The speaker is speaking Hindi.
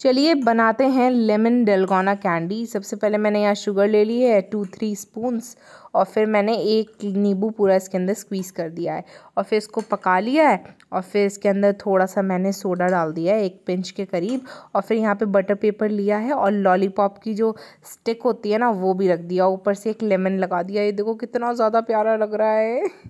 चलिए बनाते हैं लेमन डेलगोना कैंडी सबसे पहले मैंने यहाँ शुगर ले ली है टू थ्री स्पूंस और फिर मैंने एक नींबू पूरा इसके अंदर स्क्वीज़ कर दिया है और फिर इसको पका लिया है और फिर इसके अंदर थोड़ा सा मैंने सोडा डाल दिया है एक पिंच के करीब और फिर यहाँ पे बटर पेपर लिया है और लॉलीपॉप की जो स्टिक होती है ना वो भी रख दिया ऊपर से एक लेमन लगा दिया ये देखो कितना ज़्यादा प्यारा लग रहा है